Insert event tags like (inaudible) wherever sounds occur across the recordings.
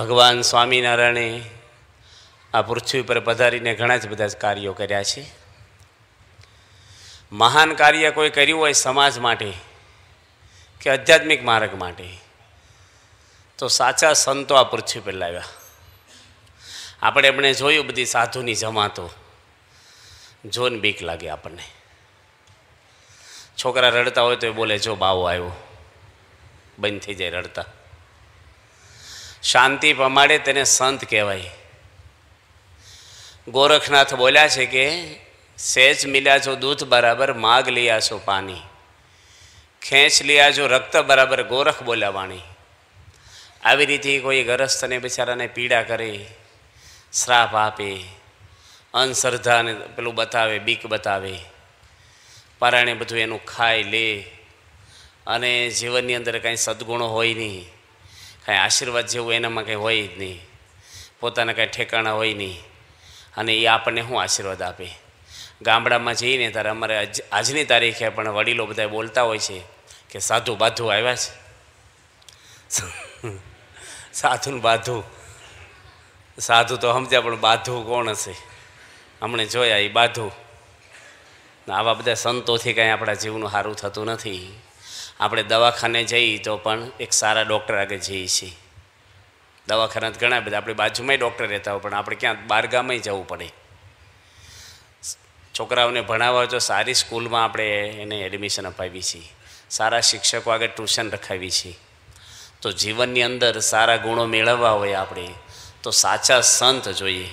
ભગવાન સ્વામિનારાયણે આ પૃથ્વી પર પધારીને ઘણા જ બધા કાર્યો કર્યા છે મહાન કાર્ય કોઈ કર્યું હોય સમાજ માટે કે આધ્યાત્મિક માર્ગ માટે તો સાચા સંતો આ પૃથ્વી પર લાવ્યા આપણે એમણે જોયું બધી સાધુની જમાતો જોન બીક લાગે આપણને છોકરા રડતા હોય તો એ બોલે જો બાવો આવ્યો બંધ થઈ જાય રડતા શાંતિ પમાડે તેને સંત કહેવાય ગોરખનાથ બોલ્યા છે કે સહેજ મિલ્યા છો દૂધ બરાબર માગ લીયા છો પાણી ખેંચ લીયા છો રક્ત બરાબર ગોરખ બોલ્યા વાણી આવી રીતે કોઈ ગરસ્તને બિચારાને પીડા કરે શ્રાપ આપે અંધશ્રદ્ધાને પેલું બતાવે બીક બતાવે પારાયણે બધું એનું ખાઈ લે અને જીવનની અંદર કાંઈ સદગુણો હોય નહીં કાંઈ આશીર્વાદ જેવું એનામાં કંઈ હોય જ નહીં પોતાના કાંઈ ઠેકાણા હોય નહીં અને એ આપણને શું આશીર્વાદ આપે ગામડામાં જઈને ત્યારે અમારે આજની તારીખે પણ વડીલો બધા બોલતા હોય છે કે સાધુ બાધુ આવ્યા છે સાધુને બાધુ સાધુ તો સમજ્યા પણ બાધુ કોણ હશે હમણે જોયા એ બાધુ આવા બધા સંતોથી કાંઈ આપણા જીવનું સારું થતું નથી આપણે દવાખાને જઈએ તો પણ એક સારા ડૉક્ટર આગળ જઈએ છીએ દવાખાના ઘણા બધા આપણી બાજુમાંય ડૉક્ટર રહેતા હોય પણ આપણે ક્યાં બારગામાંય જવું પડે છોકરાઓને ભણાવવા તો સારી સ્કૂલમાં આપણે એને એડમિશન અપાવીએ છીએ સારા શિક્ષકો આગળ ટ્યુશન રખાવીએ છીએ તો જીવનની અંદર સારા ગુણો મેળવવા હોય આપણે તો સાચા સંત જોઈએ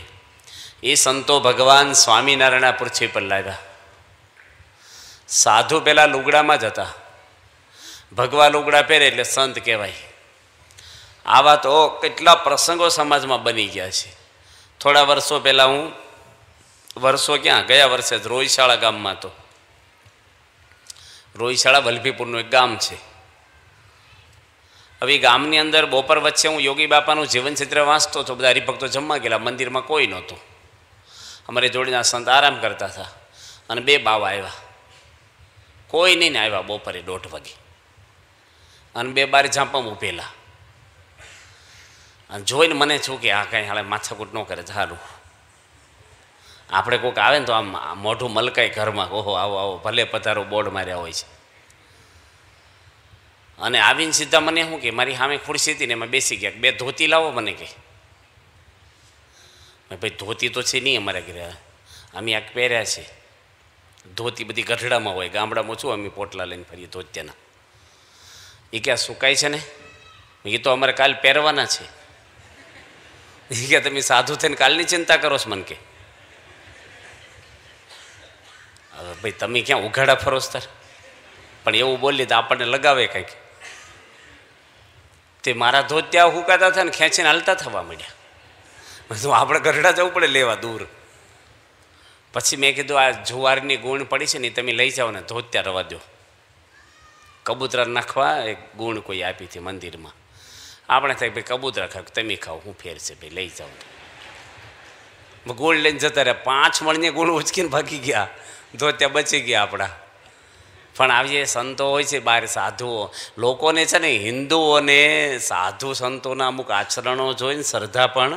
એ સંતો ભગવાન સ્વામિનારાયણ પૃથ્વી પર લાવ્યા સાધુ પહેલાં લુગડામાં જ હતા ભગવા લુગડા પહેરે એટલે સંત કહેવાય આવા તો કેટલા પ્રસંગો સમાજમાં બની ગયા છે થોડા વર્ષો પહેલાં હું વર્ષો ક્યાં ગયા વર્ષે જ રોહિશાળા ગામમાં તો રોહિશાળા વલ્ભીપુરનું એક ગામ છે હવે ગામની અંદર બપોર વચ્ચે હું યોગી બાપાનું જીવનચિત્ર વાંચતો હતો બધા હરિભક્તો જમવા ગયેલા મંદિરમાં કોઈ નહોતું અમારી જોડીના સંત આરામ કરતા હતા અને બે બાવા આવ્યા કોઈ નહીં આવ્યા બપોરે દોઢ વાગે અને બે બાર ઝાંપમ ઉભેલા અને જોઈને મને છું કે આ કાંઈ હાલે માથાકૂટ ન કરે સારું આપણે કોઈક આવે ને તો આમ મોઢું મલકાય ઘરમાં ઓહો આવો આવો ભલે પધારો બોર્ડ માર્યા હોય છે અને આવીને સીધા મને શું કે મારી સામે ખુરશી હતી ને એમાં બેસી ગયા બે ધોતી લાવો મને કે ભાઈ ધોતી તો છે નહીં અમારા ઘરે અમે આ પહેર્યા છે ધોતી બધી ગઢડામાં હોય ગામડામાં છું અમે પોટલા લઈને ફરીએ ધોત્યાના એ ક્યાં સુકાય છે ને એ તો અમારે કાલ પહેરવાના છે એ કે તમે સાધુ થઈને કાલની ચિંતા કરો છો મન કે ભાઈ તમે ક્યાં ઉઘાડા ફરો તાર પણ એવું બોલીએ તો આપણને લગાવે કંઈક તે મારા ધોત્યા ત્યાં હુકાતા હતા ને ખેંચીને હાલતા થવા માંડ્યા તો આપણે ગઢડા જવું પડે લેવા દૂર પછી મેં કીધું આ જુવારની ગુણ પડી છે ને તમે લઈ જાઓ ને ધોત્યા રવા દો કબૂતરા નાખવા એક ગુણ કોઈ આપી હતી મંદિરમાં આપણે થાય ભાઈ કબૂતર ખાવ તમે ખાઓ હું ફેર ભાઈ લઈ જાઉં ગોળ લઈને જતા રહ્યા પાંચ મણને ગુણ ઉચકીને ભાગી ગયા ધોત્યા બચી ગયા આપણા પણ આવી સંતો હોય છે બહાર સાધુઓ લોકોને છે ને હિન્દુઓને સાધુ સંતોના અમુક આચરણો જોઈને શ્રદ્ધા પણ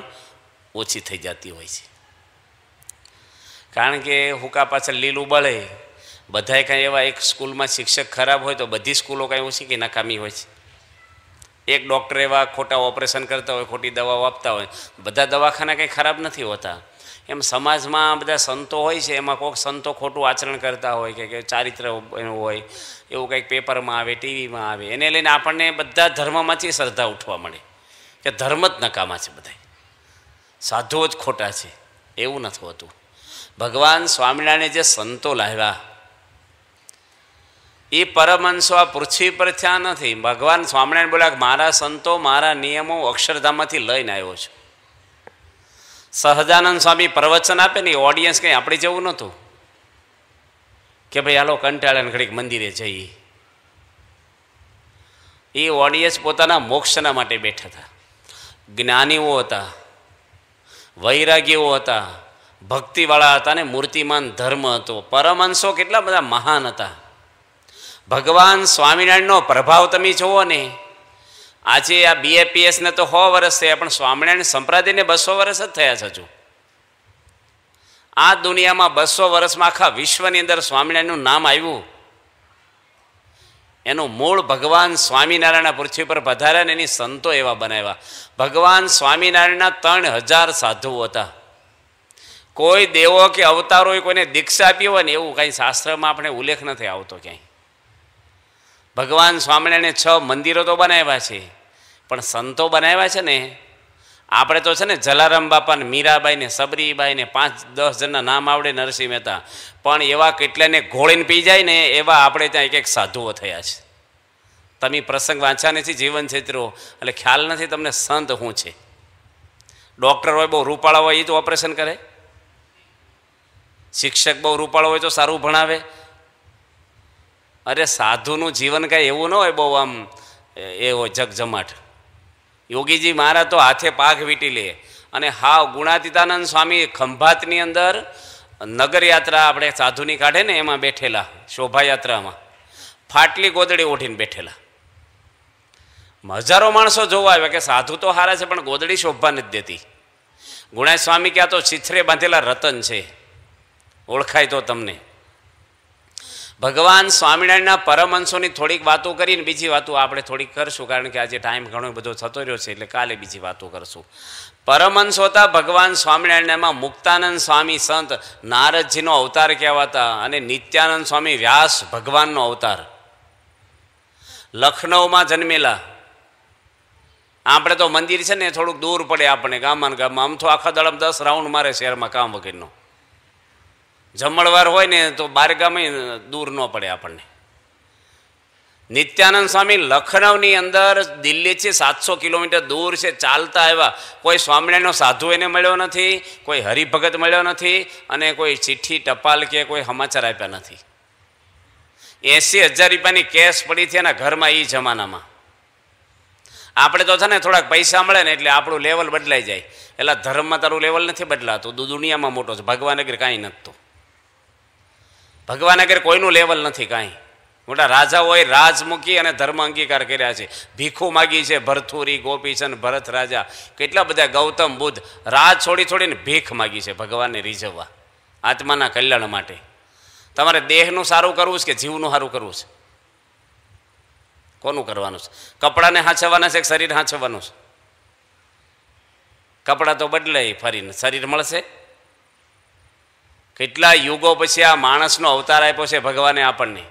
ઓછી થઈ જતી હોય છે કારણ કે હુકા પાછળ લીલું બળે બધાએ કાંઈ એવા એક સ્કૂલમાં શિક્ષક ખરાબ હોય તો બધી સ્કૂલો કાંઈ ઓછી કે નકામી હોય છે એક ડૉક્ટર એવા ખોટા ઓપરેશન કરતા હોય ખોટી દવાઓ આપતા હોય બધા દવાખાના કંઈ ખરાબ નથી હોતા એમ સમાજમાં બધા સંતો હોય છે એમાં કોઈક સંતો ખોટું આચરણ કરતા હોય કે ચારિત્ર એનું હોય એવું કંઈક પેપરમાં આવે ટીવીમાં આવે એને લઈને આપણને બધા ધર્મમાંથી શ્રદ્ધા ઉઠવા મળે કે ધર્મ જ નકામા છે બધા સાધુઓ જ ખોટા છે એવું નથી હોતું ભગવાન સ્વામિનારાયણે જે સંતો લાવ્યા એ પરમહંસો આ પૃથ્વી પર થયા નથી ભગવાન સ્વામિનારાયણ બોલ્યા મારા સંતો મારા નિયમો અક્ષરધામમાંથી લઈને આવ્યો છે સહજાનંદ સ્વામી પ્રવચન આપે ને ઓડિયન્સ કંઈ આપણે જેવું નહોતું કે ભાઈ હાલો કંટાળાને ઘડીક મંદિરે જઈએ એ ઓડિયન્સ પોતાના મોક્ષના માટે બેઠા હતા જ્ઞાનીઓ હતા વૈરાગીઓ હતા ભક્તિવાળા હતા ને મૂર્તિમાન ધર્મ હતો પરમહંસો કેટલા બધા મહાન હતા ભગવાન સ્વામિનારાયણનો પ્રભાવ તમે જોવો ને આજે આ બીએપીએસને તો સો વર્ષ થયા પણ સ્વામિનારાયણ સંપ્રદાયને બસો વર્ષ જ થયા છે હજુ આ દુનિયામાં બસો વર્ષમાં આખા વિશ્વની અંદર સ્વામિનારાયણનું નામ આવ્યું એનું મૂળ ભગવાન સ્વામિનારાયણ પૃથ્વી પર પધાર્યા ને એની સંતો એવા બનાવ્યા ભગવાન સ્વામિનારાયણના ત્રણ હજાર સાધુઓ હતા કોઈ દેવો કે અવતારોએ કોઈને દીક્ષા આપી હોય ને એવું કાંઈ શાસ્ત્રમાં આપણે ઉલ્લેખ નથી આવતો ક્યાંય ભગવાન સ્વામિનારાયણે છ મંદિરો તો બનાવ્યા છે પણ સંતો બનાવ્યા છે ને આપણે તો છે ને જલારામ બાપાને મીરાબાઈને સબરીબાઈને પાંચ દસ જણના નામ આવડે નરસિંહ મહેતા પણ એવા કેટલાયને ઘોળીને પી જાય ને એવા આપણે ત્યાં એક એક સાધુઓ થયા છે તમે પ્રસંગ વાંચ્યા નથી જીવન ચિત્રો એટલે ખ્યાલ નથી તમને સંત શું છે ડૉક્ટર હોય બહુ રૂપાળા હોય એ તો ઓપરેશન કરે શિક્ષક બહુ રૂપાળો હોય તો સારું ભણાવે અરે સાધુનું જીવન કાંઈ એવું ન હોય બહુ આમ એવો જગજમાટ યોગીજી મહારાજ તો હાથે પાઘ વીટી લે અને હા ગુણાતીતાનંદ સ્વામી ખંભાતની અંદર નગરયાત્રા આપણે સાધુની કાઢે ને એમાં બેઠેલા શોભાયાત્રામાં ફાટલી ગોદડી ઓઢીને બેઠેલા હજારો માણસો જોવા આવ્યા કે સાધુ તો હારા છે પણ ગોદડી શોભા નથી દેતી ગુણાય સ્વામી ક્યાં તો છીથરે બાંધેલા રતન છે ઓળખાય તો તમને ભગવાન સ્વામિનારાયણના પરમહંસોની થોડીક વાતો કરીને બીજી વાતો આપણે થોડીક કરશું કારણ કે આજે ટાઈમ ઘણો બધો થતો રહ્યો છે એટલે કાલે બીજી વાતો કરશું પરમહંસ હતા ભગવાન સ્વામિનારાયણમાં મુક્તાનંદ સ્વામી સંત નારદજીનો અવતાર કહેવાતા અને નિત્યાનંદ સ્વામી વ્યાસ ભગવાનનો અવતાર લખનૌમાં જન્મેલા આપણે તો મંદિર છે ને થોડુંક દૂર પડે આપણે ગામમાં ગામમાં આમ તો આખા દળમ દસ રાઉન્ડ મારે શહેરમાં કામ વગેરેનો જમણવાર હોય ને તો બારગામય દૂર ન પડે આપણને નિત્યાનંદ સ્વામી લખનૌની અંદર દિલ્હીથી સાતસો કિલોમીટર દૂર છે ચાલતા આવ્યા કોઈ સ્વામિનારાયણનો સાધુ એને મળ્યો નથી કોઈ હરિભગત મળ્યો નથી અને કોઈ ચિઠ્ઠી ટપાલ કે કોઈ સમાચાર આપ્યા નથી એંસી હજાર રૂપિયાની કેશ પડી હતી એના ઘરમાં એ જમાનામાં આપણે તો છે ને થોડાક પૈસા મળે ને એટલે આપણું લેવલ બદલાઈ જાય એટલે ધર્મમાં તારું લેવલ નથી બદલાતું દુનિયામાં મોટો છે ભગવાન અગ્રે કાંઈ નથતું ભગવાન અગર કોઈનું લેવલ નથી કાંઈ મોટા રાજાઓએ રાજ મૂકી અને ધર્મ અંગીકાર કર્યા છે ભીખું માગી છે ભરથુરી ગોપીચંદ ભરત રાજા કેટલા બધા ગૌતમ બુદ્ધ રાજ છોડી છોડીને ભીખ માગી છે ભગવાનને રીઝવવા આત્માના કલ્યાણ માટે તમારે દેહનું સારું કરવું છે કે જીવનું સારું કરવું છે કોનું કરવાનું છે કપડાને હાંચવવાના છે કે શરીર હાંચવવાનું છે કપડાં તો બદલાય ફરીને શરીર મળશે કેટલા યુગો પછી આ માણસનો અવતાર આપ્યો છે ભગવાને આપણને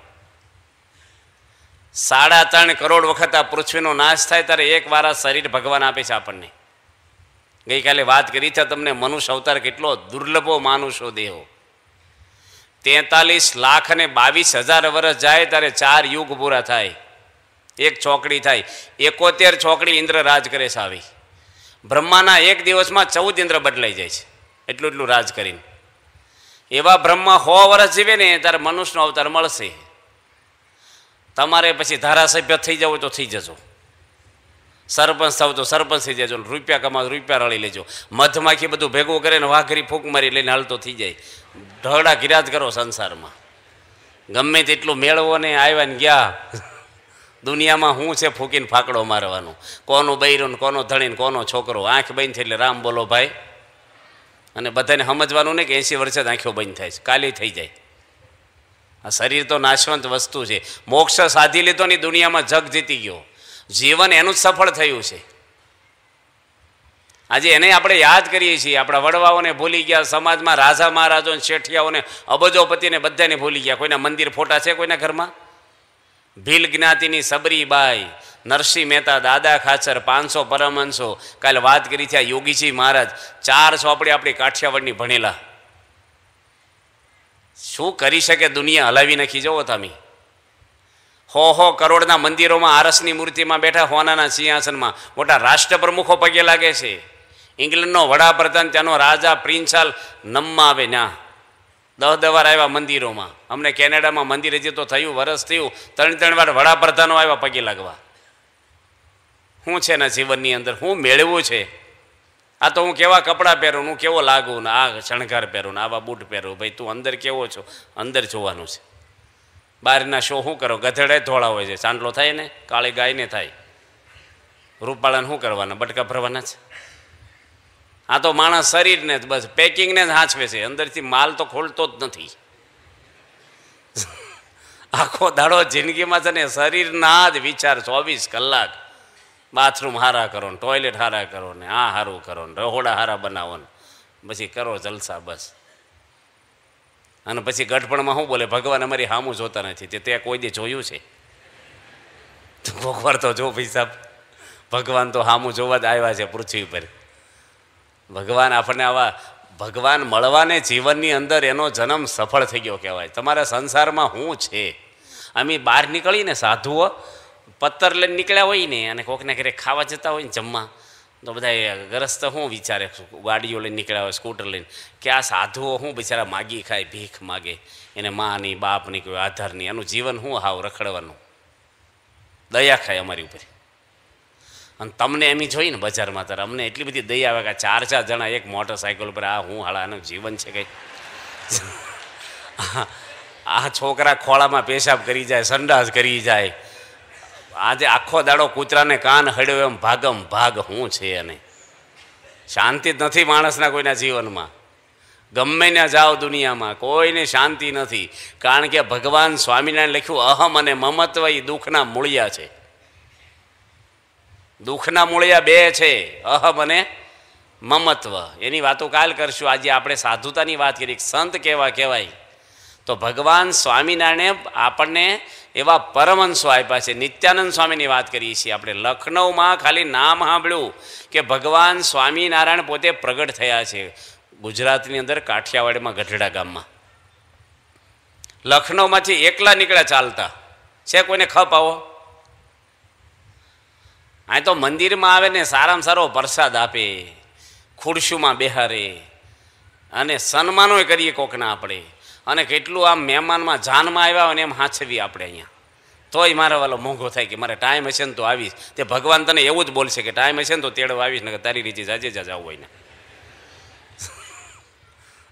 સાડા ત્રણ કરોડ વખત આ પૃથ્વીનો નાશ થાય ત્યારે એક વાર આ શરીર ભગવાન આપે છે આપણને ગઈકાલે વાત કરી છે તમને મનુષ્ય અવતાર કેટલો દુર્લભો માનુષો દેહો તેતાલીસ લાખ અને બાવીસ હજાર વર્ષ જાય ત્યારે ચાર યુગ પૂરા થાય એક ચોકડી થાય એકોતેર ચોકડી ઇન્દ્ર રાજ કરે છે આવી બ્રહ્માના એક દિવસમાં ચૌદ ઇન્દ્ર બદલાઈ જાય છે એટલું એટલું રાજ કરીને એવા બ્રહ્મા હો વર્ષ જીવે ને ત્યારે મનુષ્યનો અવતાર મળશે તમારે પછી ધારાસભ્ય થઈ જવું તો થઈ જજો સરપંચ થાવ તો સરપંચ થઈ જજો રૂપિયા કમાવ રૂપિયા રળી લેજો મધમાખી બધું ભેગું કરીને વાઘરી ફૂંક મારી લઈને હાલતો થઈ જાય ઢળા ગિરાજ કરો સંસારમાં ગમે તેટલું મેળવો ને આવ્યા ને ગયા દુનિયામાં હું છે ફૂંકીને ફાકડો મારવાનો કોનો બૈરો કોનો ધણીને કોનો છોકરો આંખ બંધ થઈ એટલે રામ બોલો ભાઈ અને બધાને સમજવાનું નહીં કે એંસી વર્ષે જ આંખો બંધ થાય છે કાલી થઈ જાય આ શરીર તો નાશવંત વસ્તુ છે મોક્ષ સાધી લીધો ની દુનિયામાં જગ જીતી ગયો જીવન એનું જ સફળ થયું છે આજે એને આપણે યાદ કરીએ છીએ આપણા વડવાઓને ભૂલી ગયા સમાજમાં રાજા મહારાજોને શેઠિયાઓને અબજોપતિને બધાને ભૂલી ગયા કોઈના મંદિર ફોટા છે કોઈના ઘરમાં ભીલ જ્ઞાતિની સબરીબાઈ નરસિંહ મહેતા દાદા ખાચર પાંચસો પરમહંસો કાલે વાત કરી થયા આ યોગીજી મહારાજ ચાર ચોપડી આપણી કાઠિયાવાડની ભણેલા શું કરી શકે દુનિયા હલાવી નાખી જવો તમે હો હો કરોડના મંદિરોમાં આરસની મૂર્તિમાં બેઠા હોનાના સિંહાસનમાં મોટા રાષ્ટ્ર પ્રમુખો પગે લાગે છે ઇંગ્લેન્ડનો વડાપ્રધાન ત્યાંનો રાજા પ્રિન્સાલ નમમાં આવે ના દહ દવાર આવ્યા મંદિરોમાં અમને કેનેડામાં મંદિર હજી તો થયું વરસ થયું ત્રણ ત્રણ વાર વડાપ્રધાનો આવ્યા પગે લાગવા હું છે એના જીવનની અંદર હું મેળવું છે આ તો હું કેવા કપડાં પહેરું હું કેવો લાગું ને આ શણગાર પહેરું ને આવા બૂટ પહેરું ભાઈ તું અંદર કેવો છો અંદર જોવાનું છે બહારના શો શું કરો ગધેડે ધોળા હોય છે ચાંદલો થાય ને કાળી ગાયને થાય રૂપાળાને શું કરવાના બટકા ભરવાના છે આ તો માણસ શરીરને બસ પેકિંગને જ હાંચવે છે અંદરથી માલ તો ખોલતો જ નથી આખો દાડો જિંદગીમાં છે ને શરીરના જ વિચાર ચોવીસ કલાક બાથરૂમ હારા કરો ને ટોયલેટ હારા કરો ને આ હારું કરો ને રહોડા હારા બનાવો ને પછી કરો જલસા બસ અને પછી ગઢપણમાં શું બોલે ભગવાન અમારી હામું જોતા નથી તે કોઈ દે જોયું છે કોકવાર તો જો ભાઈ સાહેબ ભગવાન તો હામું જોવા જ આવ્યા છે પૃથ્વી પર ભગવાન આપણને આવા ભગવાન મળવાને જીવનની અંદર એનો જન્મ સફળ થઈ ગયો કહેવાય તમારા સંસારમાં હું છે અમે બહાર નીકળીને સાધુઓ પથ્થર લઈને નીકળ્યા હોય ને અને કોકને ઘરે ખાવા જતા હોય ને જમવા તો બધા ગરસ તો શું વિચારે ગાડીઓ લઈને નીકળ્યા હોય સ્કૂટર લઈને કે આ સાધુઓ શું બિચારા માગી ખાય ભીખ માગે એને માની નહીં બાપ નહીં કોઈ આધાર નહીં એનું જીવન શું હાવ રખડવાનું દયા ખાય અમારી ઉપર અને તમને એમ જોઈ ને બજારમાં તારે અમને એટલી બધી દયા આવે કે ચાર ચાર જણા એક મોટરસાયકલ ઉપર આ હું હાળા એનું જીવન છે કંઈ આ છોકરા ખોળામાં પેશાબ કરી જાય સંડાસ કરી જાય આજે આખો દાડો કૂતરાને કાન હડ્યો એમ ભાગમ ભાગ હું છે અને શાંતિ નથી માણસના કોઈના જીવનમાં ગમે ને જાઓ દુનિયામાં કોઈને શાંતિ નથી કારણ કે ભગવાન સ્વામિનારાયણ લખ્યું અહમ અને મમત્વ એ દુઃખના મૂળિયા છે દુઃખના મૂળિયા બે છે અહમ અને મમત્વ એની વાતો કાલ કરશું આજે આપણે સાધુતાની વાત કરી સંત કેવા કહેવાય તો ભગવાન સ્વામિનારાયણે આપણને એવા પરમહંસો આપ્યા છે નિત્યાનંદ સ્વામીની વાત કરીએ છીએ આપણે લખનૌમાં ખાલી નામ સાંભળ્યું કે ભગવાન સ્વામિનારાયણ પોતે પ્રગટ થયા છે ગુજરાતની અંદર કાઠિયાવાડમાં ગઢડા ગામમાં લખનૌમાંથી એકલા નીકળ્યા ચાલતા છે કોઈને ખપ આવો અહીં તો મંદિરમાં આવે ને સારામાં સારો પ્રસાદ આપે ખુરશુમાં બેહારે અને સન્માનો કરીએ કોકના આપણે અને કેટલું આમ મહેમાનમાં જાનમાં આવ્યા હોય ને એમ હાંચવી આપણે અહીંયા તોય મારે વાલો મોંઘો થાય કે મારે ટાઈમ હશે ને તો આવીશ તે ભગવાન તને એવું જ બોલશે કે ટાઈમ હશે ને તો તેડવા આવીશ ને તારી રીતે જાજે જા જવું હોય ને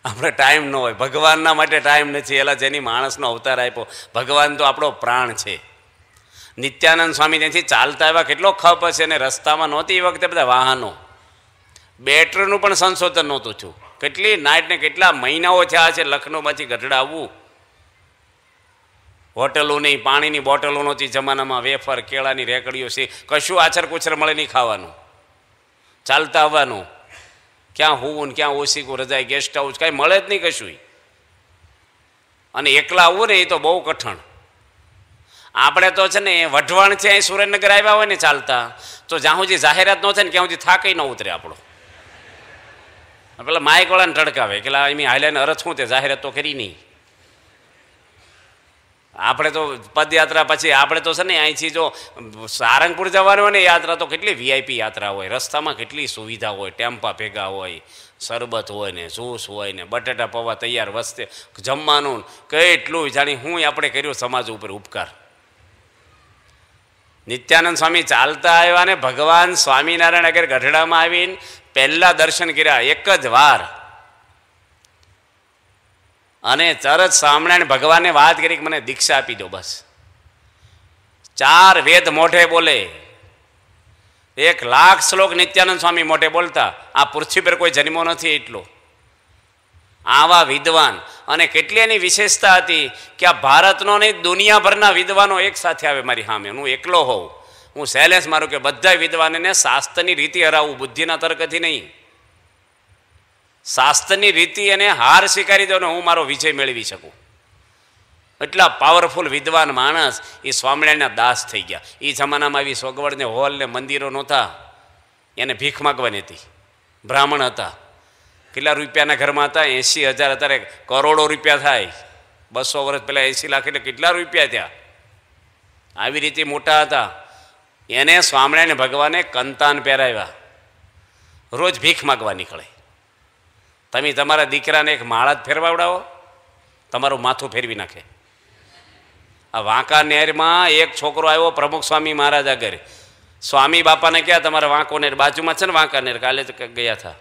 આપણે ટાઈમ ન હોય ભગવાનના માટે ટાઈમ નથી એલા જેની માણસનો અવતાર આપ્યો ભગવાન તો આપણો પ્રાણ છે નિત્યાનંદ સ્વામી ત્યાંથી ચાલતા આવ્યા કેટલો ખપ હશે અને રસ્તામાં નહોતી એ વખતે બધા વાહનો બેટરીનું પણ સંશોધન નહોતું થયું કેટલી નાઇટને કેટલા મહિનાઓ થયા છે લખનૌમાંથી ગઢડા આવવું હોટલોની પાણીની બોટલોનોથી જમાનામાં વેફર કેળાની રેકડીઓ છે કશું આછર કુછર મળે નહીં ખાવાનું ચાલતા આવવાનું ક્યાં હોવું ને ક્યાં ઓછી ઓસીકું રજાય ગેસ્ટ હાઉસ કાંઈ મળે જ નહીં કશું અને એકલા આવવું ને એ તો બહુ કઠણ આપણે તો છે ને વઢવાણ છે અહીં સુરેન્દ્રનગર આવ્યા હોય ને ચાલતા તો જ્યાં સુધી જાહેરાત ન છે ને ક્યાં સુધી થાકી ન ઉતરે આપણો પેલા માઇકવાળાને ઢડકાવે કે એમ હાલ્યાને અરજ શું તે જાહેરાત તો કરી નહીં આપણે તો પદયાત્રા પછી આપણે તો છે ને અહીંથી જો સારંગપુર જવાનું હોય ને યાત્રા તો કેટલી વીઆઈપી યાત્રા હોય રસ્તામાં કેટલી સુવિધા હોય ટેમ્પા ભેગા હોય શરબત હોય ને જ્યુસ હોય ને બટેટા પૌવા તૈયાર વસ્તે જમવાનું કેટલું જાણી હું આપણે કર્યું સમાજ ઉપર ઉપકાર નિત્યાનંદ સ્વામી ચાલતા આવ્યા ને ભગવાન સ્વામિનારાયણ અગર ગઢડામાં આવીને પહેલાં દર્શન કર્યા એક જ વાર અને તરત સાંભળ્યા ભગવાને વાત કરી કે મને દીક્ષા આપી દો બસ ચાર વેદ મોઢે બોલે એક લાખ શ્લોક નિત્યાનંદ સ્વામી મોઢે બોલતા આ પૃથ્વી પર કોઈ જન્મો નથી એટલો આવા વિદ્વાન અને કેટલી એની વિશેષતા હતી કે આ ભારતનો નહીં દુનિયાભરના વિદ્વાનો એક સાથે આવે મારી સામે હું એકલો હોઉં હું સેલેન્સ મારું કે બધા વિદ્વાનને શાસ્ત્રની રીતિ હરાવું બુદ્ધિના તર્કથી નહીં શાસ્ત્રની રીતિ એને હાર સ્વીકારી દો હું મારો વિજય મેળવી શકું એટલા પાવરફુલ વિદ્વાન માણસ એ સ્વામિનારાયણના દાસ થઈ ગયા એ જમાનામાં આવી સોગવડને હોલ ને મંદિરો નહોતા એને ભીખ માગવાની હતી બ્રાહ્મણ હતા કેટલા રૂપિયાના ઘરમાં હતા એંસી હજાર અત્યારે કરોડો રૂપિયા થાય બસો વર્ષ પહેલાં એંસી લાખ એટલે કેટલા રૂપિયા થયા આવી રીતે મોટા હતા એને સ્વામિનારાયણ ભગવાને કંતાન પહેરાવ્યા રોજ ભીખ માગવા નીકળે તમે તમારા દીકરાને એક માળા જ ફેરવાવડાવો તમારું માથું ફેરવી નાખે આ વાંકા નહેરમાં એક છોકરો આવ્યો પ્રમુખ સ્વામી મહારાજા ઘરે સ્વામી બાપાને ક્યાં તમારા વાંકો નેર બાજુમાં છે ને વાંકા નેર કાલે ગયા હતા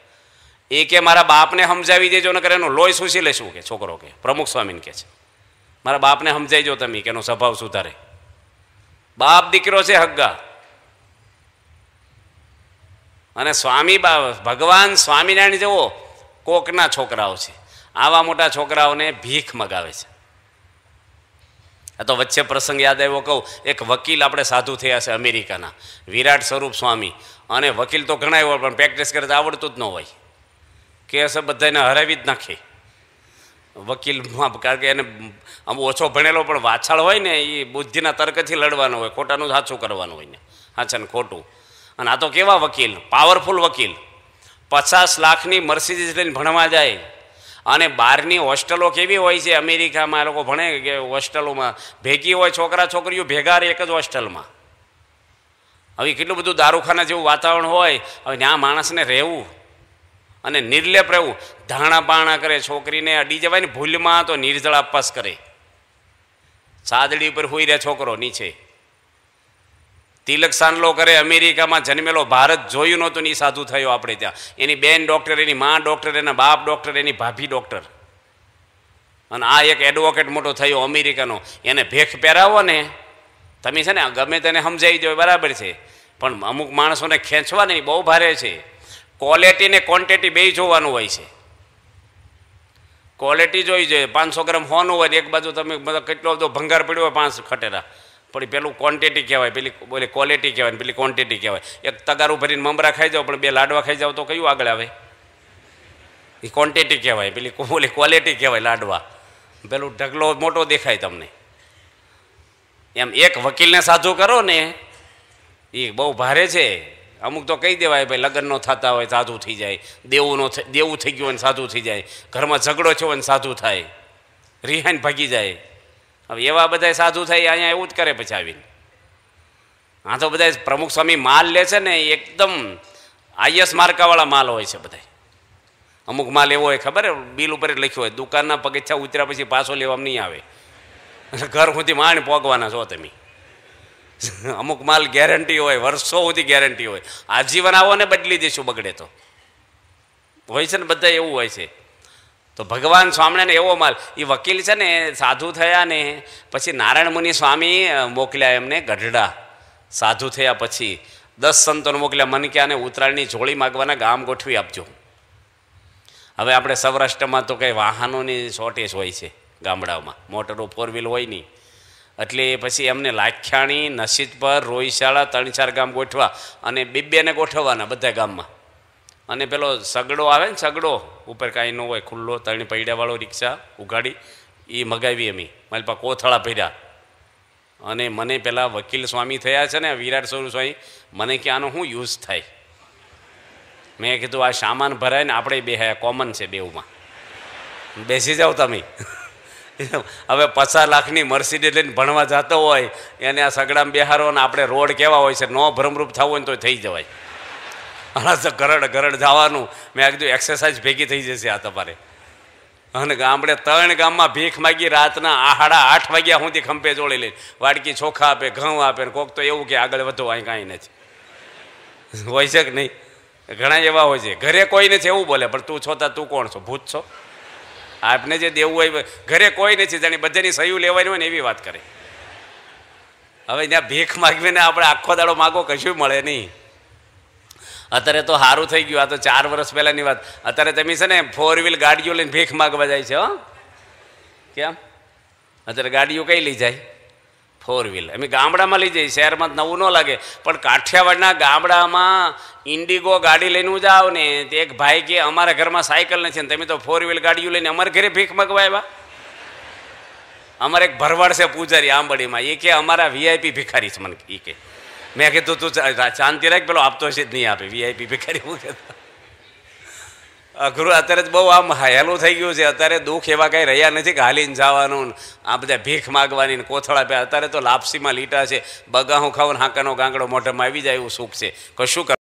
એ કે મારા બાપને સમજાવી દેજો ને કરે એનો લોહી સૂસી લેશું કે છોકરો કે પ્રમુખ સ્વામીને કે છે મારા બાપને સમજાવીજો તમે કે એનો સ્વભાવ સુધારે બાપ દીકરો છે હગ્ગા અને સ્વામી ભગવાન સ્વામિનારાયણ જેવો કોકના છોકરાઓ છે આવા મોટા છોકરાઓને ભીખ મગાવે છે આ તો વચ્ચે પ્રસંગ યાદ આવ્યો કહું એક વકીલ આપણે સાધુ થયા છે અમેરિકાના વિરાટ સ્વરૂપ સ્વામી અને વકીલ તો ઘણા એવો પણ પ્રેક્ટિસ કરે તો આવડતું જ ન હોય કેસ બધાને હરાવી જ નાખે વકીલમાં કારણ કે એને આમ ઓછો ભણેલો પણ વાછળ હોય ને એ બુદ્ધિના તર્કથી લડવાનું હોય ખોટાનું સાચું કરવાનું હોય ને સાચા ને ખોટું અને આ તો કેવા વકીલ પાવરફુલ વકીલ પચાસ લાખની મર્સિડીઝ લઈને ભણવા જાય અને બહારની હોસ્ટેલો કેવી હોય છે અમેરિકામાં એ લોકો ભણે કે હોસ્ટેલોમાં ભેગી હોય છોકરા છોકરીઓ ભેગા રહે એક જ હોસ્ટેલમાં હવે કેટલું બધું દારૂખાના જેવું વાતાવરણ હોય હવે ત્યાં માણસને રહેવું અને નિર્લેપ રહેવું ધાણા બાણા કરે છોકરીને અડી જવાય ને ભૂલમાં તો નિર્જળ આપવાસ કરે સાદડી ઉપર હોઈ રહે છોકરો નીચે તિલક સાંડલો કરે અમેરિકામાં જન્મેલો ભારત જોયું નહોતું ને એ સાધુ થયો આપણે ત્યાં એની બેન ડૉક્ટર એની મા ડૉક્ટર એના બાપ ડૉક્ટર એની ભાભી ડૉક્ટર અને આ એક એડવોકેટ મોટો થયો અમેરિકાનો એને ભેખ પહેરાવો ને તમે છે ને ગમે તેને સમજાવી દો બરાબર છે પણ અમુક માણસોને ખેંચવા નહીં બહુ ભારે છે ક્વોલિટી ને ક્વોન્ટિટી બે જોવાનું હોય છે ક્વોલિટી જોઈ જોઈએ પાંચસો ગ્રામ હોનું હોય એક બાજુ તમે મતલબ કેટલો બધો ભંગાર પડ્યો હોય પાંચ ખટેરા પણ પેલું ક્વોન્ટિટી કહેવાય પેલી બોલે ક્વોલિટી કહેવાય પેલી ક્વોન્ટિટી કહેવાય એક તગારું ભરીને મમરા ખાઈ જાઓ પણ બે લાડવા ખાઈ જાઓ તો કયું આગળ આવે એ ક્વોન્ટિટી કહેવાય પેલી બોલી ક્વોલિટી કહેવાય લાડવા પેલું ઢગલો મોટો દેખાય તમને એમ એક વકીલને સાધુ કરો ને એ બહુ ભારે છે અમુક તો કહી દેવાય ભાઈ લગ્ન ન થતા હોય સાધુ થઈ જાય દેવું ન દેવું થઈ ગયું હોય સાધુ થઈ જાય ઘરમાં ઝઘડો થયો હોય સાધુ થાય રિહાઈને ભાગી જાય હવે એવા બધા સાધુ થાય અહીંયા એવું જ કરે પછી આવીને આ તો બધા પ્રમુખ સ્વામી માલ લે છે ને એકદમ આઈએસ માર્કાવાળા માલ હોય છે બધા અમુક માલ એવો હોય ખબર બિલ ઉપર જ લખ્યું હોય દુકાનના પગથિયા ઉતર્યા પછી પાછો લેવા નહીં આવે ઘર સુધી માણ પોગવાના છો તમે (laughs) અમુક માલ ગેરંટી હોય વર્ષો સુધી ગેરંટી હોય આજીવન આવો ને બદલી દઈશું બગડે તો હોય છે ને બધા એવું હોય છે તો ભગવાન સ્વામીને એવો માલ એ વકીલ છે ને સાધુ થયા ને પછી નારાયણ મુનિ સ્વામી મોકલ્યા એમને ગઢડા સાધુ થયા પછી દસ સંતોને મોકલ્યા મનક્યા અને આને ઉત્તરાયણની જોડી માગવાના ગામ ગોઠવી આપજો હવે આપણે સૌરાષ્ટ્રમાં તો કંઈ વાહનોની શોર્ટેજ હોય છે ગામડાઓમાં મોટરો ફોર વ્હીલ હોય નહીં એટલે પછી એમને લાખ્યાણી નસીદપર રોહિશાળા ત્રણ ચાર ગામ ગોઠવા અને બીબેને ગોઠવવાના બધા ગામમાં અને પેલો સગડો આવે ને સગડો ઉપર કાંઈ ન હોય ખુલ્લો ત્રણ પૈડાવાળો રિક્ષા ઉગાડી એ મગાવી અમે મારી પાસે કોથળા ભર્યા અને મને પેલા વકીલ સ્વામી થયા છે ને વિરાટ સ્વરૂપ સ્વામી મને કે આનો શું યુઝ થાય મેં કીધું આ સામાન ભરાય ને આપણે બે કોમન છે બેઉમાં બેસી જાઓ તમે હવે પચાસ લાખની મર્સિડી લઈને ભણવા જતો હોય એને આ સગડામાં બેહારો ને આપણે રોડ કેવા હોય છે ન ભ્રમરૂપ થવું હોય ને તો થઈ જવાય હા તો ગરડ ગરડ જવાનું મેં કીધું એક્સરસાઇઝ ભેગી થઈ જશે આ તમારે અને ગામડે ત્રણ ગામમાં ભીખ માગી રાતના આહાડા આઠ વાગ્યા સુધી ખંભે જોડી લઈ વાડકી ચોખા આપે ઘઉં આપે ને કોક તો એવું કે આગળ વધો અહીં કાંઈ નથી હોય છે કે નહીં ઘણા એવા હોય છે ઘરે કોઈ નથી એવું બોલે પણ તું છો તા તું કોણ છો ભૂત છો આપને જે દેવું હોય ઘરે કોઈ નથી જાણી બધાની સહયું લેવાની હોય ને એવી વાત કરે હવે ત્યાં ભીખ માગવીને આપણે આખો દાડો માગો કશું મળે નહીં અત્યારે તો સારું થઈ ગયું આ તો ચાર વર્ષ પહેલાંની વાત અત્યારે તમે છે ને ફોર વ્હીલ ગાડીઓ લઈને ભીખ માગવા જાય છે હો કેમ અત્યારે ગાડીઓ કઈ લઈ જાય ફોર વ્હીલ અમે ગામડામાં લઈ જઈએ શહેરમાં નવું ન લાગે પણ કાઠિયાવાડના ગામડામાં ઇન્ડિગો ગાડી લઈને હું જાઓ ને તે એક ભાઈ કે અમારા ઘરમાં સાયકલ નથી ને તમે તો ફોર વ્હીલ ગાડીઓ લઈને અમારા ઘરે ભીખ મગવા અમારે એક ભરવાડ છે પૂજારી આંબડીમાં એ કે અમારા વીઆઈપી ભિખારી છે મને એ કે મેં કીધું તું શાંતિ રાખ પેલો આપતો છે જ નહીં આપે વીઆઈપી ભિખારી હું કહેતો અઘરું અત્યારે બહુ આમ હેલું થઈ ગયું છે અત્યારે દુઃખ એવા કાંઈ રહ્યા નથી ગાલીને જવાનું આ બધા ભીખ માગવાની કોથળા પે અત્યારે તો લાપસીમાં લીટા છે બગા હું ખાઉં હાંકાનો ગાંગડો મોઢામાં આવી જાય એવું સુખ છે કશું